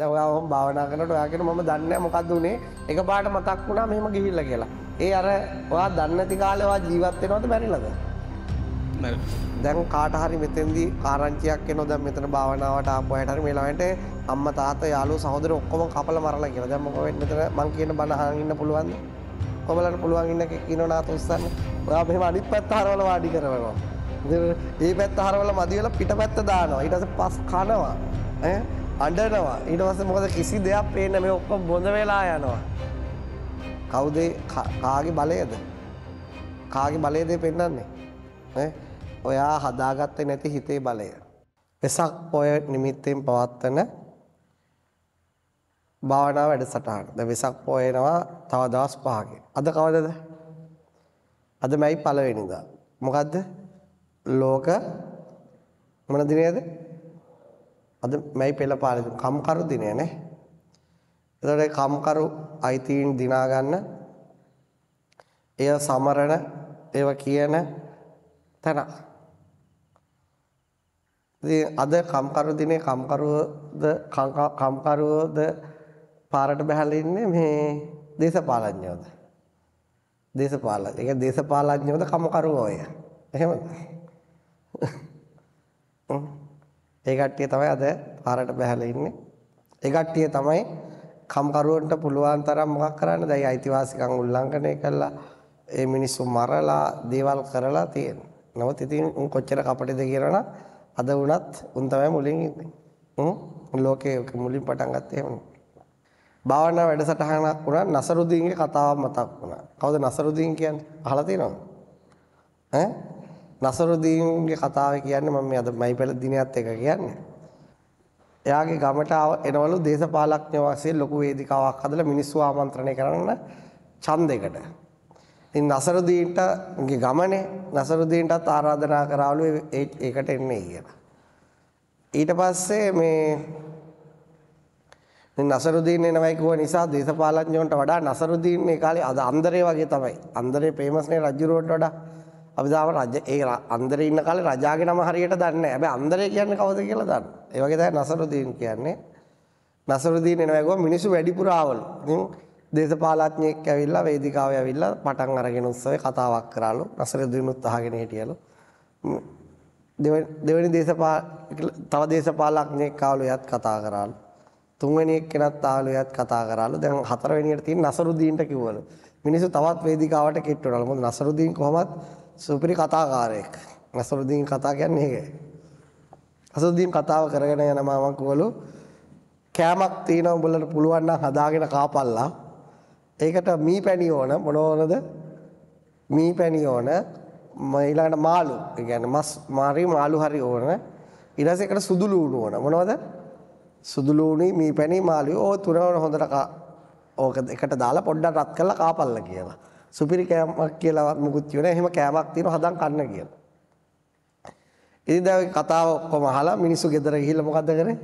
දවයාම භාවනා කරට ඔයාගෙන මම දන්න මොකක්ද වුණේ එක පාට මතක් වුණා මෙම ගිවිල්ල කියලා ඒ අර ඔයා දන්නති කාලවා ජීවත්වෙනවද බැරිලද දැන් කාටහරි මෙතන්දි ආරංචියක් නොද මෙතන භාවනාවට ආපු හටර මේලාට අම්ම තාත යාලු සහදර ඔක්කොම කපල මරලා කියලා දැමක මෙතර මං කියන බණහගන්න පුළුවන් කොමලට පුළුවන් ඉන්න කිනනාත උස්සන්න ඔයා මෙම අනිත් පැත්තාරවල වාඩි කරනවා ඒ පැත් අහරවල මදිවල පිට පැත්ත දානවා ඉටස පස් කනවා අඩනවා ඊට පස මොකද කිසි දෙයක් පේන මේ ඔක්කො බොඳ වෙලා යනවා. කවුදේ කාගේ බලයද. කාගේ බලයදේ පෙන්න්නන්නේ. ඔයා හදාගත්තේ නැති හිතේ බලය. වෙසක් පොය නිමිත්තෙන් පවත්වන භාවනා වැඩ සටහන ද වෙසක් පෝයනවා තව දවස් පහගේ. අද කවදද අද මැයි පලවෙනිද. මොකක්ද ලෝක මොනදිනයද අද මයි පෙළපාලි කම්කරු දිනය නේ. එතකොට කම්කරු අයිතීන් දිනා ගන්න එය සමරන ඒව කියන තැන. ඉතින් අද කම්කරු දිනේ කම්කරුවද කම්කරුවද පාරට බහලා ඉන්නේ මේ දේශපාලඥයෝද. දේශපාලන. ඒ කියන්නේ දේශපාලඥයෝද කම්කරුවෝය. එහෙමද? ඒ කට්ටිය තමයි අද පාරට බහැලා ඉන්නේ. ඒ කට්ටිය තමයි කම්කරුවන්ට පුළුවන් තරම් මොකක් කරන්නද? ඒ අයිතිවාසිකම් උල්ලංඝනය කළා, ඒ මිනිස්සු මරලා, දේවල් කරලා තියෙන. නමුත් ඉතින් උන් කොච්චර කපටද කියනවනම් අද වුණත් උන් තමයි මුලින් ඉන්නේ. උන් ලෝකේ මුලින් පටන් ගත්තේ එහෙමනේ. භාවනා වැඩසටහනක් වුණා නසරුදීන්ගේ කතාවක් මතක් වුණා. කවුද නසරුදීන් කියන්නේ? අහලා තියෙනවද? ඈ නසරුදීන්ගේ කතාව කියන්නේ මම මේ අද මයිපැල දිනයත් එක කියන්නේ. එයාගේ ගමට එනවලු දේශපාලඥ වාසියේ ලොකු වේදිකාවක් හදලා මිනිස්සු ආමන්ත්‍රණය කරන්න ඡන්දයකට. ඉතින් නසරුදීන්ටගේ ගමනේ නසරුදීන්ටත් ආරාධනා කරාලු ඒකට එන්නේ කියලා. ඊට පස්සේ මේ නසරුදීන් එනවයි කිව්ව නිසා දේශපාලඥයන්ට වඩා නසරුදීන් මේ කාලේ අද අන්දරේ වගේ තමයි. අන්දරේ ප්‍රේමස්නේ රජුරුවන්ට වඩා අපි තාම රජ ඒ අන්දරේ ඉන්න කාලේ රජාගේ නම හරියට දන්නේ නැහැ. හැබැයි අන්දරේ කියන්නේ කවුද කියලා දන්න. ඒ වගේ තමයි නසරුදීන් කියන්නේ. නසරුදීන් එනවා ගියා මිනිස්සු වැඩිපුර ආවලු. ඉතින් දේශපාලඥයෙක් ඇවිල්ලා වේදිකාවේ ඇවිල්ලා පටන් අරගෙන උත්සවයේ කතාවක් කරාලු. නසරුදීනුත් අහගෙන හිටියලු. දෙවෙනි දේශපා තව දේශපාලඥයෙක් ආවලු එයත් කතා කරාලු. තුන්වෙනි එක්කෙනත් ආවලු එයත් කතා කරාලු. දැන් හතරවෙනියට තියෙන නසරුදීන්ට කිව්වලු. මිනිස්සු තවත් වේදිකාවට කෙට්ටුනාලු. මොකද නසරුදීන් කොහොමත් සුපිරි කතාකාරයෙක්. නසරුද්දීන් කතා කියන්නේ ඒකයි. නසරුද්දීන් කතාව කරගෙන යන මාමන් කවලු කෑමක් තියෙනවා උඹලට පුළුවන් නම් හදාගෙන කාපල්ලා. ඒකට මී පැණි ඕන මොනවද? මී පැණි ඕන ඊළඟට මාළු. ඒ කියන්නේ මස් මාරි මාළු හරි ඕන. ඊට පස්සේ ඒකට සුදු ලූණු ඕන. මොනවද? සුදු ලූණුයි මී පැණි මාළු. ඕ තුනම හොඳට ඕක එකට දාලා පොඩ්ඩක් රත් කරලා කාපල්ලා කියලා. සුපිරි කෑමක් කියලාවත් මුකුත් කියුණා. එහෙම කෑමක් තියෙනවා හදන් කන්න කියලා. ඉතින් දැන් ওই කතාව ඔක්කොම අහලා මිනිස්සු ගෙදර ගිහිල්ලා මොකද කරේ?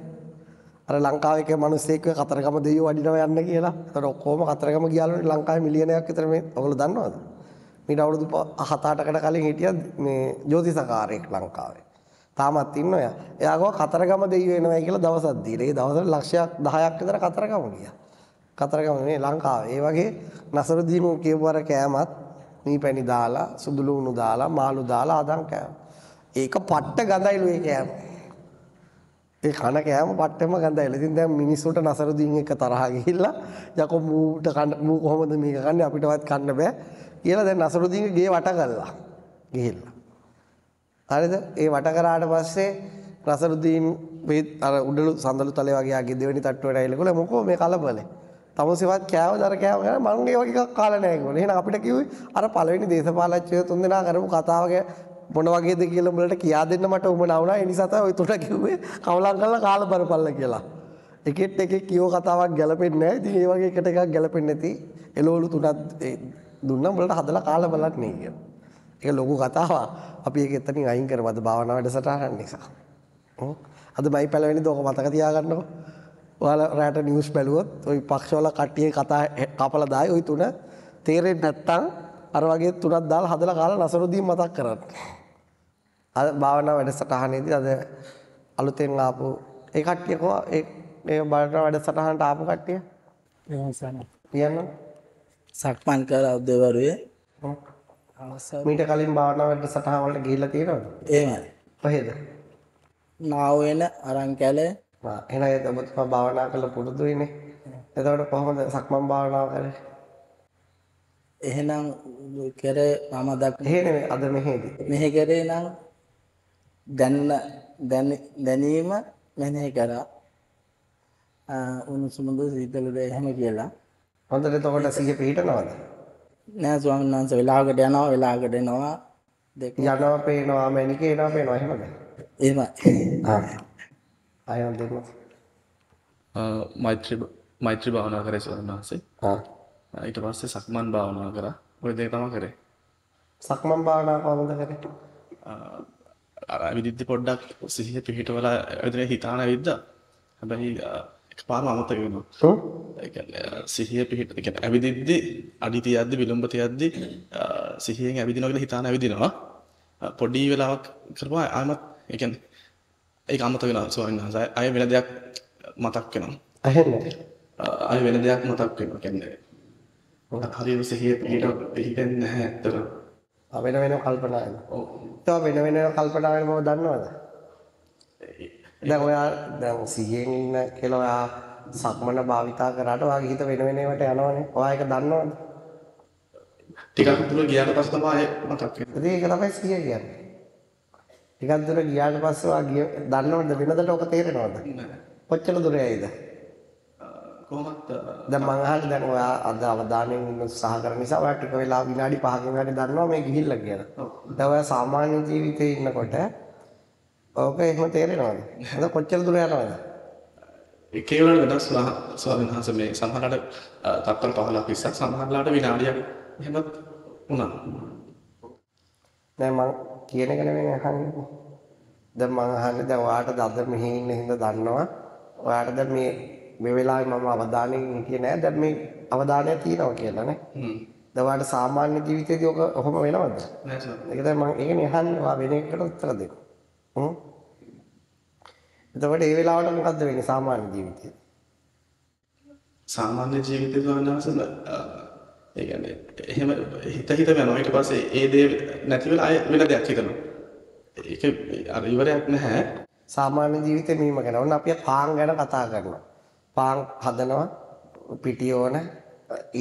අර ලංකාවේ එක මිනිස්සෙක් කතරගම දෙවියෝ වඩිනවා යන්න කියලා. ඒතර ඔක්කොම කතරගම ගියාලුනේ ලංකාවේ මිලියනයක් විතර මේ ඔයගොල්ලෝ දන්නවද? මීට අවුරුදු 7-8කට කලින් හිටිය මේ ජ්‍යොතිෂකාරයෙක් ලංකාවේ. තාමත් ඉන්නවා එයා. එයාගව කතරගම දෙවියෝ එනවයි කියලා දවසක් දීලා. ඒ දවසට ලක්ෂයක් 10ක් විතර කතරගම ගියා. කතරගම නෙවෙයි ලංකාව. ඒ වගේ නසරුදීම කියපු අර කෑමත් මීපැණි දාලා, සුදු ලුණු දාලා, මාළු දාලා ආදම් කෑම. ඒක පට්ට ගඳයිලු ඒ කෑම. ඒ කන කෑම පට්ටම ගඳයිලු. ඉතින් දැන් මිනිස්සුන්ට නසරුදීන් එක තරහා ගිහිල්ලා යකෝ මූට කන්න මූ කොහොමද මේක කන්නේ අපිටවත් කන්න බෑ කියලා දැන් නසරුදීන්ගේ ගේ වට කළා. ගිහිල්ලා. හරිද? ඒ වට කරාට පස්සේ නසරුදීන් අර උඩලු සඳලු තලේ වගේ ආගේ දෙවෙනි තට්ටුවට ඇවිල්ලා මොකෝ මේ කලබලේ. තමසිවත් කෑව දර කෑව ගැන මංගේ වගේ කාලා නැහැ කිව්වනේ. එහෙනම් අපිට කිව්වේ අර පළවෙනි දේශපාලච්චය තුන් දෙනා කරපු කතාව මොන වගේද කියලා උඹලට කියා දෙන්න මට උමනා වුණා. ඒ නිසා තමයි ඔය තුන කිව්වේ කවලම් කරලා කාලා බරපල්ල කියලා. එකෙත් එකෙක් කියෝ කතාවක් ගැලපෙන්නේ නැහැ. ඉතින් ඒ වගේ එකට එකක් ගැලපෙන්නේ නැති එළවලු තුනක් දුන්නා උඹලට හදලා කාලා බලන්න නේ කියලා. ඒක ලොකු කතාවක්. අපි ඒක එතනින් අයින් කරමු අද භාවනා වැඩසටහන නිසා. ඔව්. අද මයි පළවෙනි දෝක මතක තියාගන්නකෝ. ඔයාල රෑට නිවස් බැලුවොත් ඔයි පක්ෂවල කට්ටිය කතා කපල දායි ඔයි තුන තේරෙන් නැත්තං අරවගේ තුනත් දාල් හදල කාල නසරුදී මතක් කරන්න. අද භාවනා වැඩ සටහනේදී අද අලුතෙන් ආපු ඒ කට්ටියකෝ ඒ බලට වැඩ සටහන්ට ආපු කට්ටිය කියන්න සක්මන් කර අබ්දවරුය මීට කලින් භාවනාවට සටහවලට ගිල්ල තියෙනවා ඒමයි පහෙද නාවෙන අරංකැලේ එහෙනම් ඔබතුමා භාවනා කරලා පුරුදු වෙන්නේ. එතකොට කොහොමද සක්මන් භාවනාව කරේ? එහෙනම් කරේ මම දක් එහෙ නෙමෙයි අද මෙහෙදී. මෙහෙ කරේ නම් දැන්න දැනීම මෙනෙහි කරා. උණුසුමද සීතලද එහෙම කියලා. හොඳට එතකොට සිහිය පිහිටනවද? නෑ ස්වාමීන් වහන්සේ වෙලාවකට යනවා වෙලාවකට එනවා. දෙක යනවා පේනවා මැනිකේනවා පේනවා එහෙමද? එහෙමයි. ආ ආයම් දෙන්න මෛත්‍රී මෛත්‍රී භාවනා කරේ ස්වාමීන් වහන්සේ ආ ඊට පස්සේ සක්මන් භාවනා කරා ඔය දේ තමයි කරේ සක්මන් භාවනා කොහොමද කරේ අර විදිද්දි පොඩ්ඩක් සිහිය පිහිටවලා ඇවිදින හිතාන ඇවිද්දා හැබැයි එකපාරම අමතක වෙනවා. ඒ කියන්නේ සිහිය පිහිට ඒ කියන්නේ ඇවිදිද්දි අඩි තියද්දි විලම්භ තියද්දි සිහියෙන් ඇවිදිනවා කියලා හිතාන ඇවිදිනවා. පොඩි වෙලාවක් කරපුවා ආයමත් ඒ කියන්නේ ඒ අමත වෙන ස්වාමීන් වහන්සේ අය වෙන දෙයක් මතක් වෙනවා. ඇහෙන්නේ. අය වෙන දෙයක් මතක් වෙනවා කියන්නේ. හරියම සිහිය පිට පිටින් නැහැ අතන. වෙන වෙන කල්පනා වෙනවා. ඔව්. තව වෙන වෙන කල්පනා වෙන බව දන්නවද? දැන් ඔයා දැන් සිහියෙන් ඉන්න කියලා ඔයා සක්මන භාවිතා කරාට ඔයාගේ හිත වෙන වෙන ඒවාට යනවනේ. ඔයා ඒක දන්නවද? ටිකක් තුන ගියාට පස්සේ තමයි මතක් වෙන්නේ. ඒක තමයි සිහිය කියන්නේ. ටිකක් දුර ගියාට පස්සේ ආ ගිය දන්නවද වෙනදට ඔක තේරෙනවද? කොච්චර දුර ඇයිද? කොහොමද දැන් මං අහන්නේ දැන් ඔයා අද අවධානයෙන් ඉන්න උත්සාහ කරන නිසා ඔයා ටික වෙලා විනාඩි 5කින් වැඩි දන්නවා මේ ගිහිල්ලා කියලා. දැන් ඔයා සාමාන්‍ය ජීවිතේ ඉන්නකොට ඕක එහෙම තේරෙනවද? අද කොච්චර දුර යනවද? එකේ වල වෙනස් ස්වාමීන් වහන්සේ මේ සමහරලාට තත්පර 15 20 සමහරලාට විනාඩියක් එහෙමත් වුණා. දැන් මං කියන එක නෙමෙයි අහන්නේ. දැන් මම අහන්නේ දැන් ඔයාට දද මෙහි ඉන්න හින්දා දන්නවා. ඔයාට දැන් මේ මේ වෙලාවේ මම අවධානයෙන් හිටියේ නෑ. දැන් මේ අවධානය තියනවා කියලා නේ. හ්ම්. දවාට සාමාන්‍ය ජීවිතයේදී ඔක ඔහොම වෙනවද? නෑ සර්. ඒක දැන් මම ඒකනේ අහන්නේ. ඔයා වෙන එකකට උත්තර දෙන්න. හ්ම්. එතකොට ඒ වෙලාවට මොකද්ද වෙන්නේ සාමාන්‍ය ජීවිතේ? සාමාන්‍ය ජීවිතේ ගානසන ඒ කියන්නේ එහෙම හිත හිත යනවා ඊට පස්සේ ඒ දේ නැති වෙලා ආය වෙන දෙයක් හිතනවා. ඒක අර ඉවරයක් නැහැ. සාමාන්‍ය ජීවිතේ මෙහෙම කරනවා. ඔන්න අපි පාන් ගැන කතා කරනවා. පාන් හදනවා පිටි ඕන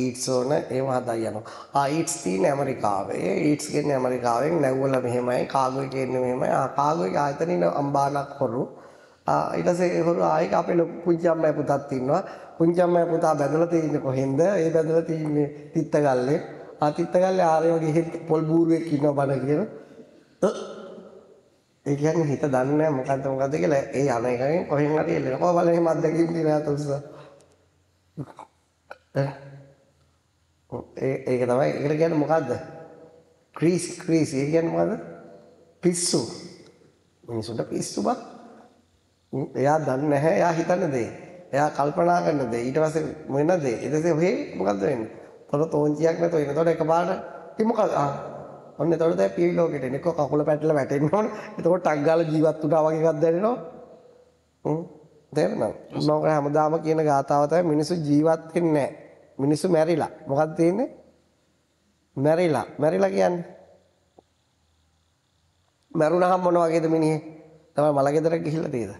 ඊට්ස් ඕන ඒව හදා යනවා. ආ ඊට්ස් තියෙන ඇමරිකාවේ. ඊට්ස් කියන්නේ ඇමරිකාවෙන් නැව්වල මෙහෙමයි, කාගෝයි කියන්නේ මෙහෙමයි. ආ කාගෝයි ආයතනින අම්බානක් හොරු. ඊට පස්සේ හොරු ආයෙක අපේ ලොකු පුංචි අම්මයි පුතාත් ඉන්නවා. පුංචි අම්මයි පුතා බැඳලා තියෙන්නේ කොහෙන්ද? ඒ බැඳලා තියෙන්නේ තිත්තගල්ලේ. ආ තිත්තගල්ලේ ආරේ වගේ පොල් බූරුවෙක් ඉන්නවා බණ කියන. ඒ කියන්නේ හිත දන්නේ නැහැ මොකද්ද මොකද්ද කියලා. ඒ යන එකෙන් කොහෙන් හරි එල්ලෙනවා. බලන්න එහෙම අත්දැකීම් දින අතොස්සා. ඒක තමයි ඒකට කියන්නේ මොකද්ද? ක්‍රීස් ක්‍රීස් ඒ කියන්නේ මොකද්ද? පිස්සු. මිනිසුන්ට පිස්සු බක් එයා දන්නේ නැහැ එයා හිතන දේ. එයා කල්පනා කරන දේ. ඊට පස්සේ වෙන දේ. ඊටසේ ඔහේ මොකද්ද වෙන්නේ? පොර තෝංචියක් නැතෝ එන. එතකොට එකපාරට ඉතින් මොකද? ඔන්න එතකොට දැන් පිවි ලෝකෙට එන්නේ. කො කකුල පැටලලා වැටෙන්න ඕන. එතකොට ටක් ගාලා ජීවත් වුණා වගේ එකක් දැනෙනවා. හ්ම්. තේරෙනවද? මොකද හැමදාම කියන ගාතාව තමයි මිනිස්සු ජීවත් වෙන්නේ නැහැ. මිනිස්සු මැරිලා. මොකක්ද තියෙන්නේ? මැරිලා. මැරිලා කියන්නේ මැරුණහම මොන වගේද මිනිහේ? තමයි මල ගෙදර ගිහිල්ලා තියෙද?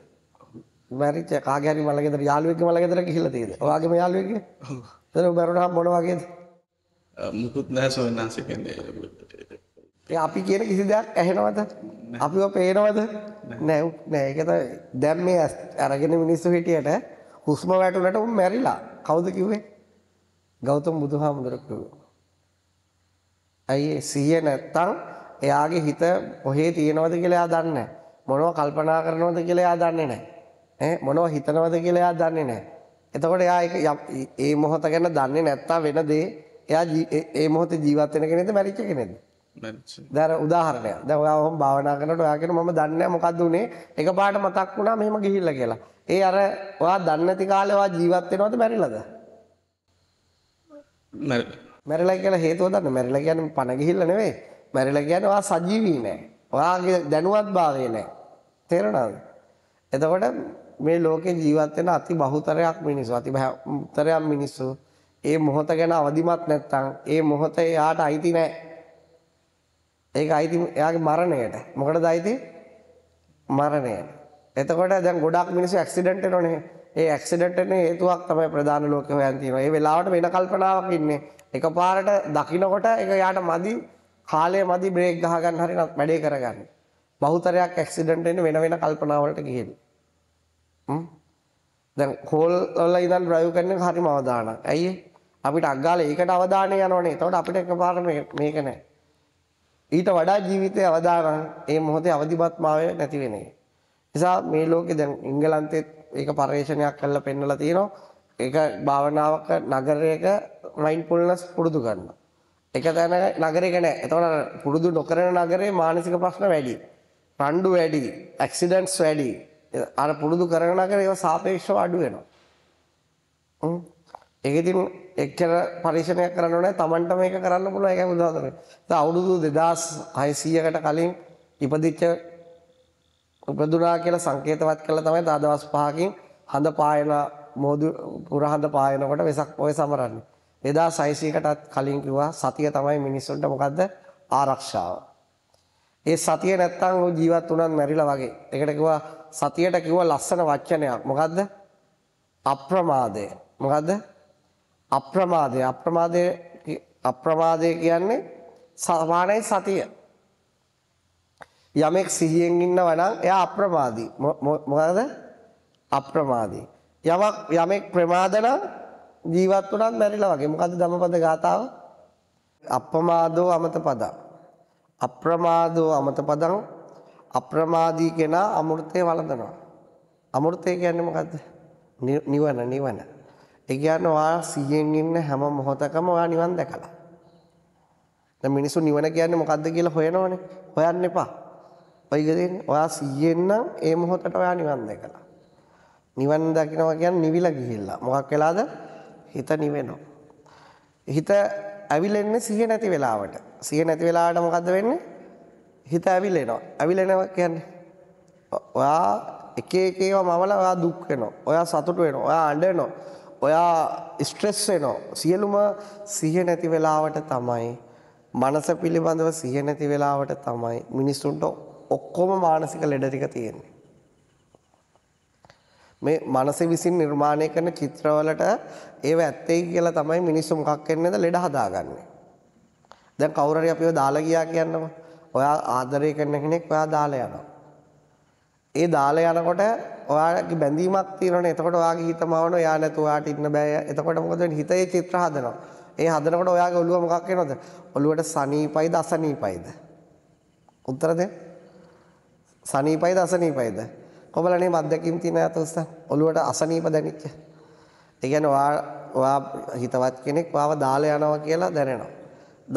මැරිච්ච කාගේහරි මලගෙදර යාළුවෙක්ගේ මලගෙදර ගිහිල්ලා තියෙද? ඔයාගේම යාළුවෙක්ගේ? ඔව්. එතන මරුණාම මොන වගේද? මුකුත් නැහැ සොයන්නාංශ කියන්නේ. ඒ අපි කියන කිසි දෙයක් ඇහෙනවද? අපිව පේනවද? නැහැ නෑ ඒක තමයි දැන් මේ අරගෙන මිනිස්සු හිටියට හුස්ම වැටුණට උන් මැරිලා. කවුද කිව්වේ? ගෞතම බුදුහාමුදුරුවෝ කිව්වා. අයියේ සිහිය නැත්තම් එයාගේ හිත කොහේ තියෙනවද කියලා එයා දන්නේ නැහැ. මොනව කල්පනා කරනවද කියලා එයා දන්නේ නැහැ. ඈ මොනව හිතනවද කියලා එයා දන්නේ නැහැ. එතකොට එයා ඒක ඒ මොහොත ගැන දන්නේ නැත්තම් වෙන දේ එයා ඒ මොහොතේ ජීවත් වෙන කෙනෙක්ද මැරිච්ච කෙනෙක්ද? මැරිච්ච. දැන් උදාහරණයක්. දැන් ඔයා ඔහොම භාවනා කරනකොට ඔයා කියන මම දන්නේ නැහැ මොකද්ද උනේ. එකපාරට මතක් වුණා මෙහෙම ගිහිල්ලා කියලා. ඒ අර ඔයා දන්නේ නැති කාලේ ඔයා ජීවත් වෙනවද මැරිලාද? මැරිලා. මැරිලා කියලා හේතුව දන්න. මැරිලා කියන්නේ පණ ගිහිල්ලා නෙවෙයි. මැරිලා කියන්නේ ඔයා සජීවී නෑ. ඔයාගේ දැනුවත්භාවය නෑ. තේරෙනවද? එතකොට මේ ලෝකේ ජීවත් වෙන අති බහුතරයක් මිනිස්සු අති බහුතරයක් මිනිස්සු ඒ මොහොත ගැන අවදිමත් නැත්නම් ඒ මොහොත එයාට අයිති නෑ ඒක අයිති එයාගේ මරණයට මොකටද අයිති මරණයට එතකොට දැන් ගොඩක් මිනිස්සු ඇක්සිඩන්ට් වෙනෝනේ ඒ ඇක්සිඩන්ට් වෙන හේතුවක් තමයි ප්‍රධාන ලෝකේ හොයන් තියෙනවා ඒ වෙලාවට වෙන කල්පනාවක් ඉන්නේ එකපාරට දකින්නකොට ඒක යාට මදි කාලය මදි බ්‍රේක් ගහගන්න හරි වැඩේ කරගන්න බහුතරයක් ඇක්සිඩන්ට් වෙන වෙන කල්පනාවලට ගිහින් දැන් කෝල් වල ඉඳන් ඩ්‍රයිව් කරන එක හරිම අවදානක්. ඇයි අපිට අග්ගාලා ඒකට අවධානය යනවනේ. එතකොට අපිට එකපාර මේක නෑ. ඊට වඩා ජීවිතයේ අවදානං ඒ මොහොතේ අවදිමත්භාවය නැති වෙන එක. නිසා මේ ලෝකේ දැන් ඉංගලන්තෙත් ඒක පර්යේෂණයක් කරලා පෙන්වලා තියෙනවා. ඒක භාවනාවක නගරයක මයින්ඩ්ෆුල්නස් පුරුදු කරනවා. එක තැන නගරයක නෑ. එතකොට පුරුදු නොකරන නගරේ මානසික ප්‍රශ්න වැඩි. රණ්ඩු වැඩි, ඇක්සිඩන්ට්ස් වැඩි, අර පුරුදු කරගෙන කර ඒවා සාපේක්ෂව අඩු වෙනවා. ඒක ඉතින් එච්චර පරීක්ෂණයක් කරන්න ඕනේ Tamanට මේක කරන්න පුළුවන් ඒකයි උදාහරණය. දැන් අවුරුදු 2600කට කලින් ඉපදිච්ච උපදුනා කියලා සංකේතවත් කළා තමයි තා දවස් පහකින් හඳ පායන මොදු පුර හඳ පායනකොට වෙසක් පොය සමරන්නේ. 2600කටත් කලින් කිව්වා සතිය තමයි මිනිස්සුන්ට මොකද්ද ආරක්ෂාව. ඒ සතිය නැත්තම් ජීවත් වුණත් මැරිලා වගේ. ඒකට කිව්වා සතියට කිව්ව ලස්සන වචනයක්. මොකද්ද? අප්‍රමාදය. මොකද්ද? අප්‍රමාදය. අප්‍රමාදය අප්‍රමාදය කියන්නේ සමානයි සතිය. යමෙක් සිහියෙන් ඉන්නවා නම් එයා අප්‍රමාදී. මොකද? අප්‍රමාදී. යමක් යමෙක් ප්‍රමාද නම් ජීවත් වුණත් මැරිලා වගේ. මොකද්ද ධම්මපද ගාතාව? අප්‍රමාදෝ අමත පදං. අප්‍රමාදෝ අමත පදං අප්‍රමාදී කෙනා අමෘතේ වළඳනවා. අමෘතේ කියන්නේ මොකද්ද? නිවන නිවන. ඒ කියන්නේ ඔයා සිහියෙන් ඉන්න හැම මොහොතකම ඔයා නිවන් දැකලා. දැන් මිනිස්සු නිවන කියන්නේ මොකද්ද කියලා හොයනවනේ. හොයන්න එපා. ඔයගෙදෙන්නේ ඔයා සිහියෙන් නම් ඒ මොහොතට ඔයා නිවන් දැකලා. නිවන් දකින්නවා කියන්නේ නිවිලා ගිහිල්ලා. මොකක් වෙලාද? හිත නිවෙනවා. හිත ඇවිලෙන්නේ සිහිය නැති වෙලාවට. සිහිය නැති වෙලාවට මොකද්ද වෙන්නේ? හිත ඇවිල්ලා එනවා. ඇවිල්ලා එනවා කියන්නේ ඔයා එක එක ඒවා මවලා ඔයා දුක් වෙනවා. ඔයා සතුට වෙනවා. ඔයා අඬනවා. ඔයා ස්ට්‍රෙස් වෙනවා. සියලුම සිහිය නැති වෙලාවට තමයි මනස පිළිබඳව සිහිය නැති වෙලාවට තමයි මිනිසුන්ට ඔක්කොම මානසික ලෙඩ ටික තියෙන්නේ. මේ මනස විසින් නිර්මාණය කරන චිත්‍රවලට ඒව ඇත්තයි කියලා තමයි මිනිස්සු මොකක් වෙන්නේද ලෙඩ හදාගන්නේ. දැන් කවුරු හරි අපිව දාලා ගියා කියන්නම ඔයා ආදරය කරන කෙනෙක් ඔයා දාලා යනවා. ඒ දාලා යනකොට ඔයාගේ බැඳීමක් තියෙනවනේ. එතකොට ඔයාගේ හිත මවනවා. යා නැතු ඔයාට ඉන්න බෑ. එතකොට මොකද වෙන්නේ? හිතේ චිත්‍ර හදනවා. ඒ හදනකොට ඔයාගේ ඔළුව මොකක් වෙනවද? ඔළුවට සනීපයිද අසනීපයිද? උත්තර දෙන්න. සනීපයිද අසනීපයිද? කොබලනේ මද්දකින් තියෙන අත උස්සන්. ඔළුවට අසනීප දැනෙච්ච. ඒ කියන්නේ ඔයා ඔයා හිතවත් කෙනෙක් ඔයාව දාලා යනවා කියලා දැනෙනවා.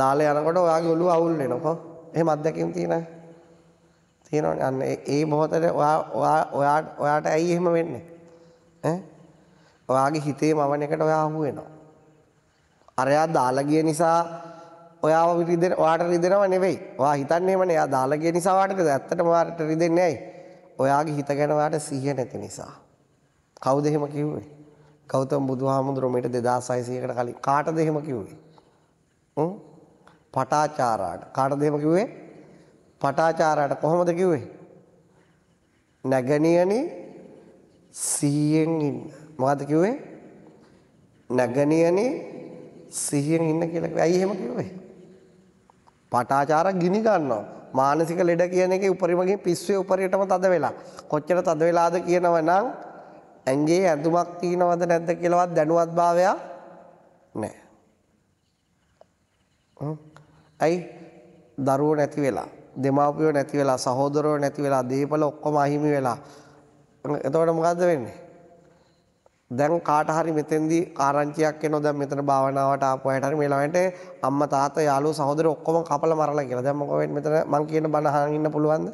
දාලා යනකොට ඔයාගේ ඔළුව අවුල් වෙනවා. එහෙම අත්දැකීම් තියෙන තියෙනවනේ අන්න ඒ මොහොතේ ඔයා ඔයා ඔයාට ඔයාට ඇයි එහෙම වෙන්නේ ඈ ඔයාගේ හිතේ මවණ එකට ඔයා හමු වෙනවා අරයා දාලා ගිය නිසා ඔයාව රිදෙන ඔයාට රිදෙනව නෙවෙයි ඔයා හිතන්නේ එහෙමනේ එයා දාලා ගිය නිසා ඔයාට ඇත්තටම ඔයාට රිදෙන්නේ ඇයි ඔයාගේ හිත ගැන ඔයාට සිහිය නැති නිසා කවුද එහෙම කිව්වේ ගෞතම බුදුහාමුදුරුවෝ මේට 2600කට කලින් කාටද එහෙම කිව්වේ හ්ම් පටාචාරාට. කාටද එහෙම කිව්වේ? පටාචාරාට කොහොමද කිව්වේ? නැගණියනි සිහියෙන් ඉන්න. මොකද්ද කිව්වේ? නැගණියනි සිහියෙන් ඉන්න කියලා කිව්වේ. ඇයි එහෙම කිව්වේ? පටාචාර ගිනි ගන්නවා. මානසික ලෙඩ කියන එකේ උපරිමකින් පිස්සුවේ උපරියටම තද වෙලා. කොච්චර තද වෙලාද කියනව නම් ඇඟේ ඇඳුමක් තියනවද නැද්ද කියලාවත් දැනුවත්භාවයක් නැහැ. හ්ම් ඇයි දරුවෝ නැති වෙලා දෙමාපියෝ නැති වෙලා සහෝදරයෝ නැති වෙලා දේපල ඔක්කොම අහිමි වෙලා එතකොට මොකද්ද වෙන්නේ දැන් කාට හරි මෙතෙන්දී ආරංචියක් එනවා දැන් මෙතන භාවනාවට ආපු අයට හරි මේ ළමයින්ට අම්මා තාත්තා යාළුවෝ සහෝදර ඔක්කොම කපලා මරලා කියලා දැන් මොකද වෙන්නේ මෙතන මං කියන බණ අහන් ඉන්න පුළුවන්ද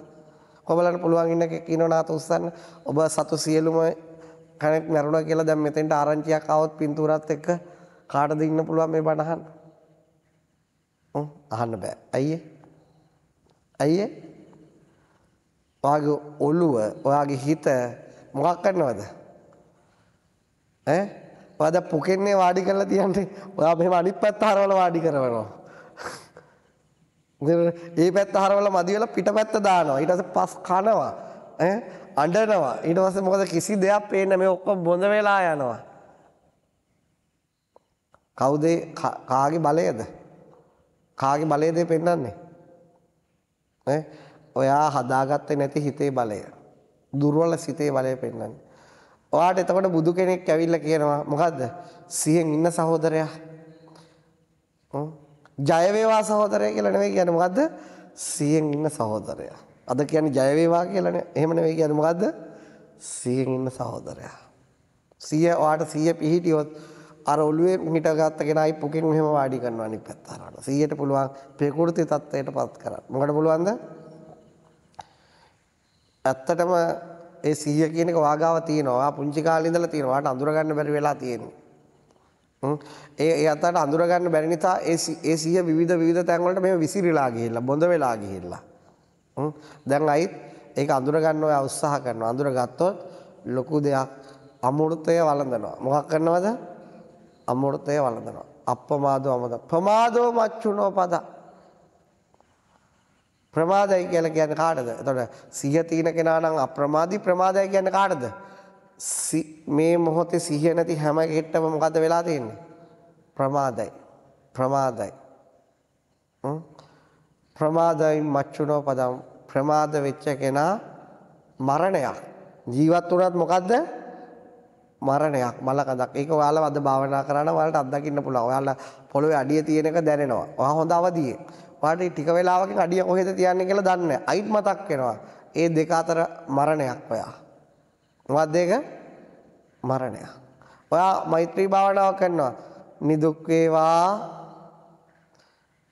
කොබලන්න පුළුවන් ඉන්න කෙනෙක් ඉන්නව නාත උස්සන්න ඔබ සතු සියලුම කෙනෙක් මැරුණා කියලා දැන් මෙතෙන්ට ආරංචියක් ආවොත් පින්තූරات එක්ක කාටද ඉන්න පුළුවන් මේ බණ අහන්න ඔව් අහන්න බෑ. ඇයි ඇයි ඔයාගේ ඔළුව, ඔයාගේ හිත මොකක් කරනවද? ඈ? ඔයා දැන් පුකෙන්නේ වාඩි කරලා තියන්නේ. ඔයා මෙහෙම අනිත් පැත්ත හරවලා වාඩි කරනවා. ඒ පැත්ත හරවලා මදි වෙලා පිටපැත්ත දානවා. ඊට පස්සේ පස් කනවා. ඈ? අඬනවා. ඊට පස්සේ මොකද කිසි දෙයක් පේන්නේ මේ ඔක්කොම බොඳ වෙලා යනවා. කවුද කාගේ බලයද? කාගේ බලයේද පෙන්වන්නේ? ඈ ඔයා හදාගත්තේ නැති හිතේ බලය. දුර්වල සිතේ බලය පෙන්වන්නේ. ඔයාට එතකොට බුදු කෙනෙක් ඇවිල්ලා කියනවා මොකද්ද? සිහින් ඉන්න සහෝදරයා. හ්ම්. ජය වේවා සහෝදරයා කියලා නෙවෙයි කියන්නේ මොකද්ද? සිහින් ඉන්න සහෝදරයා. අද කියන්නේ ජය වේවා කියලා නේ. එහෙම නෙවෙයි කියන්නේ මොකද්ද? සිහින් ඉන්න සහෝදරයා. සිය ඔයාට සිය පිහිටියොත් අර ඔළුවේ මිටගත්ත කෙනායි පුකින් මෙහෙම වාඩි කරනවා අනිත් පැත්ත හරවන. 100ට පුළුවන් ප්‍රകൃති தත්ත්වයටපත් කරන්න. මොකට පුළුවන්ද? ඇත්තටම ඒ 100 කියන එක වාගාව තියෙනවා. පුංචි කාලේ ඉඳලා තියෙනවා. වාට අඳුර ගන්න බැරි වෙලා තියෙනවා. ඒ ඒ අතට අඳුර ගන්න බැරි නිසා ඒ ඒ 100 විවිධ විවිධ තැන් වලට මෙහෙම විසිරීලා ගිහිල්ලා බොඳ වෙලා ගිහිල්ලා. දැන් අයිත් ඒක අඳුර ගන්න ඔයා උත්සාහ කරනවා. අඳුර ගත්තොත් ලොකු දෙයක් අමෘතය වළඳනවා. මොකක් කරනවද? අමෘතය වළඳනවා. අප්‍රමාදෝ අමද. ප්‍රමාදෝ මච්චුනෝ පද. ප්‍රමාදයි කියලා කියන්නේ කාටද? එතකොට සිහිය තියෙන කෙනා නම් අප්‍රමාදී ප්‍රමාදයි කියන්නේ කාටද? මේ මොහොතේ සිහිය නැති හැම කෙට්ටම මොකද වෙලා තියෙන්නේ? ප්‍රමාදයි. ප්‍රමාදයි. ප්‍රමාදයි මච්චුනෝ පදම් ප්‍රමාද වෙච්ච කෙනා මරණයක්. ජීවත් වුණත් මොකද්ද? මරණයක් මලකඳක්. ඒක ඔයාලා අද භාවනා කරන ඔයාලට අත්දකින්න පුළුවන්. ඔයාලා පොළවේ අඩිය තියෙන එක දැනෙනවා. ඔයා හොඳ අවදියේ. ඔයාලට ටික වෙලාවකින් අඩිය කොහෙද තියන්නේ කියලා දන්නේ නැහැ. අයිත් මතක් වෙනවා. ඒ දෙක අතර මරණයක් ඔයා. මොකක්ද ඒක? මරණයක්. ඔයා මෛත්‍රී භාවනාව කරනවා. නිදුක් වේවා